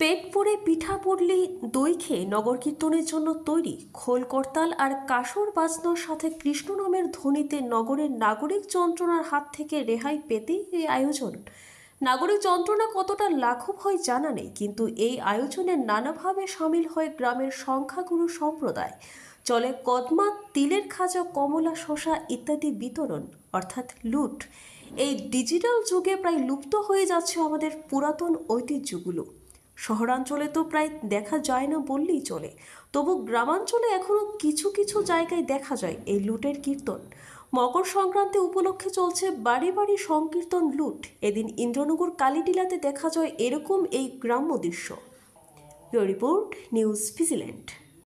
পেট ভরে পিঠা পড়লি দই খেয়ে নগর কীর্তনের জন্য তৈরি খোল করতাল আর কাসর বাজনার সাথে নামের ধ্বনিতে নগরের নাগরিক যন্ত্রণার হাত থেকে রেহাই পেতেই এই আয়োজন নাগরিক যন্ত্রণা কতটা লাঘব হয় জানা নেই কিন্তু এই আয়োজনে নানাভাবে সামিল হয় গ্রামের সংখ্যাগুরু সম্প্রদায় চলে কদমা তিলের খাজা কমলা শশা ইত্যাদি বিতরণ অর্থাৎ লুট এই ডিজিটাল যুগে প্রায় লুপ্ত হয়ে যাচ্ছে আমাদের পুরাতন ঐতিহ্যগুলো শহরাঞ্চলে তো প্রায় দেখা যায় না বললেই চলে তবু গ্রামাঞ্চলে এখনও কিছু কিছু জায়গায় দেখা যায় এই লুটের কীর্তন মকর সংক্রান্তি উপলক্ষে চলছে বাড়ি বাড়ি সংকীর্তন লুট এদিন ইন্দ্রনগর কালীটিলাতে দেখা যায় এরকম এই গ্রাম্য দৃশ্য রিপোর্ট নিউজ ভিজিল্যান্ড